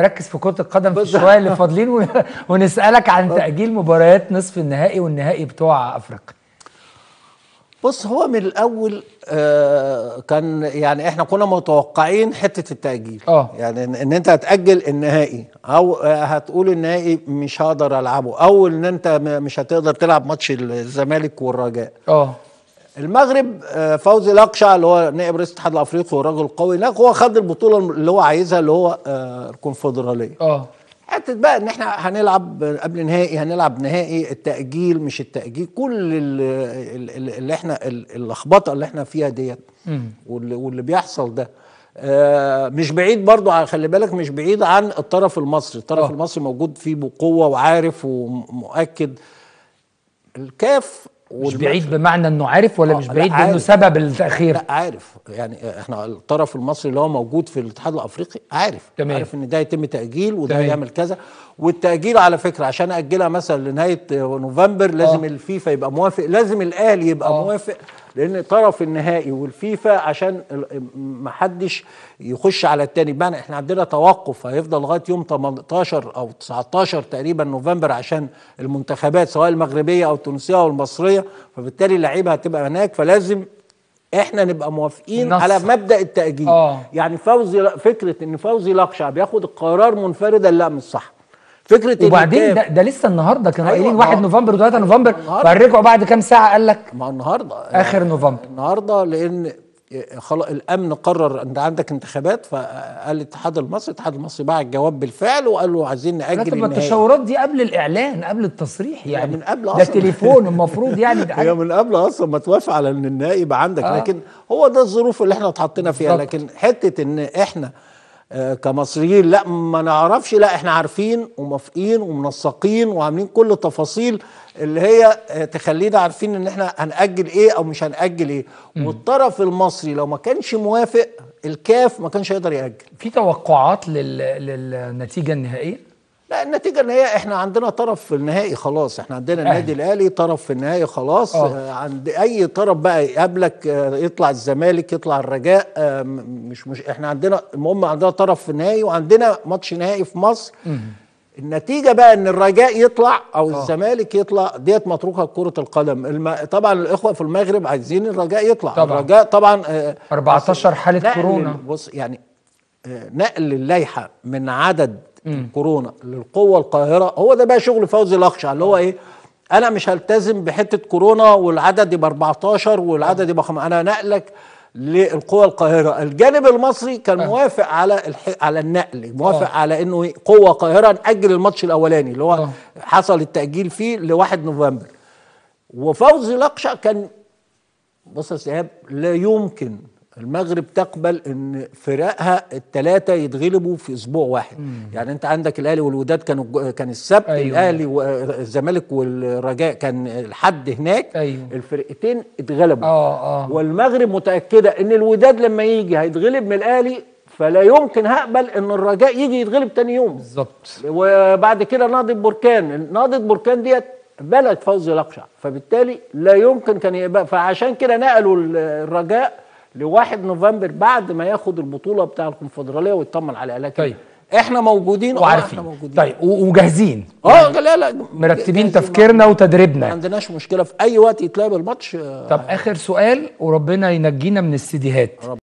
نركز في كرة القدم في الشويه اللي فاضلين و... ونسألك عن تأجيل مباريات نصف النهائي والنهائي بتوع أفريقيا بص هو من الأول آه كان يعني احنا كنا متوقعين حتة التأجيل أوه. يعني ان انت هتأجل النهائي او آه، هتقول النهائي مش هقدر ألعبه او ان انت مش هتقدر تلعب ماتش الزمالك والرجاء اه المغرب آه، فوزي لقشع اللي هو نائب رئيس الاتحاد الافريقي ورجل قوي هناك هو خد البطوله اللي هو عايزها اللي هو آه، الكونفدراليه اه حته بقى ان احنا هنلعب قبل نهائي هنلعب نهائي التاجيل مش التاجيل كل اللي احنا اللخبطه اللي احنا فيها ديت واللي بيحصل ده آه، مش بعيد برضو خلي بالك مش بعيد عن الطرف المصري الطرف أوه. المصري موجود فيه بقوه وعارف ومؤكد الكاف وبعيد بمعنى انه عارف ولا آه، مش بعيد انه سبب التاخير لا عارف يعني احنا الطرف المصري اللي هو موجود في الاتحاد الافريقي عارف تمام. عارف ان ده يتم تاجيل وده تمام. يعمل كذا والتاجيل على فكره عشان اجلها مثلا لنهايه نوفمبر لازم آه. الفيفا يبقى موافق لازم الاهلي يبقى آه. موافق لان طرف النهائي والفيفا عشان ما حدش يخش على التاني بمعنى احنا عندنا توقف هيفضل لغايه يوم 18 او 19 تقريبا نوفمبر عشان المنتخبات سواء المغربيه او التونسيه او المصريه فبالتالي اللعيبه هتبقى هناك فلازم احنا نبقى موافقين نصر. على مبدا التاجيل أوه. يعني فوزي فكره ان فوزي لقشع بياخد القرار منفردا لا مش صح فكره وبعدين ده, ده لسه النهارده كانوا أيوة 1 نوفمبر و3 أيوة، نوفمبر فرجعوا بعد كام ساعه قال لك ما النهارده اخر يعني نوفمبر النهارده لان خلاص الامن قرر انت عندك انتخابات فقال الاتحاد المصري الاتحاد المصري باع الجواب بالفعل وقال له عايزين ناجل النهائي التشاورات دي قبل الاعلان قبل التصريح يعني من قبل اصلا ده تليفون المفروض يعني ده هي من قبل اصلا ما توافق على ان النائب عندك آه. لكن هو ده الظروف اللي احنا اتحطينا فيها لكن حته ان احنا كمصريين لا ما نعرفش لا احنا عارفين وموافقين ومنسقين وعاملين كل التفاصيل اللي هي آه، تخلينا عارفين ان احنا هنأجل ايه او مش هنأجل ايه م. والطرف المصري لو ما كانش موافق الكاف ما كانش هيقدر يأجل في توقعات لل... للنتيجة النهائية لا النتيجه ان هي احنا عندنا طرف في النهائي خلاص احنا عندنا النادي الاهلي طرف في النهائي خلاص أوه. آه، عند اي طرف بقى يقابلك آه، يطلع الزمالك يطلع الرجاء آه، مش مش احنا عندنا المهم عندنا طرف في النهائي وعندنا ماتش نهائي في مصر النتيجه بقى ان الرجاء يطلع او أوه. الزمالك يطلع ديت متروكه كره القدم الم... طبعا الاخوه في المغرب عايزين الرجاء يطلع طبعا الرجاء طبعا آه 14 حاله كورونا بص يعني آه نقل اللائحه من عدد كورونا للقوه القاهره هو ده بقى شغل فوزي الاقشع اللي هو آه. ايه انا مش هلتزم بحته كورونا والعدد يبقى 14 والعدد آه. يبقى انا نقلك للقوى القاهره الجانب المصري كان آه. موافق على الح... على النقل موافق أوه. على انه إيه؟ قوه قاهره ناجل الماتش الاولاني اللي هو أوه. حصل التاجيل فيه لواحد نوفمبر وفوزي الاقشع كان بص يا ايهاب لا يمكن المغرب تقبل ان فرقها الثلاثه يتغلبوا في اسبوع واحد مم. يعني انت عندك الاهلي والوداد كانوا كان السبت أيوة. الاهلي والزمالك والرجاء كان الحد هناك أيوة. الفرقتين اتغلبوا آه آه. والمغرب متاكده ان الوداد لما يجي هيتغلب من الاهلي فلا يمكن هقبل ان الرجاء يجي يتغلب تاني يوم بالظبط وبعد كده نهضه بركان نهضه بركان ديت بلد فوزي الاقشع فبالتالي لا يمكن كان يبقى فعشان كده نقلوا الرجاء لواحد نوفمبر بعد ما ياخد البطوله بتاع الكونفدراليه ويطمن على لكن طيب احنا موجودين آه، وعارفين موجودين. طيب وجاهزين اه يعني لا لا مرتبين تفكيرنا وتدريبنا ما عندناش مشكله في اي وقت يتلعب الماتش آه. طب اخر سؤال وربنا ينجينا من السيديهات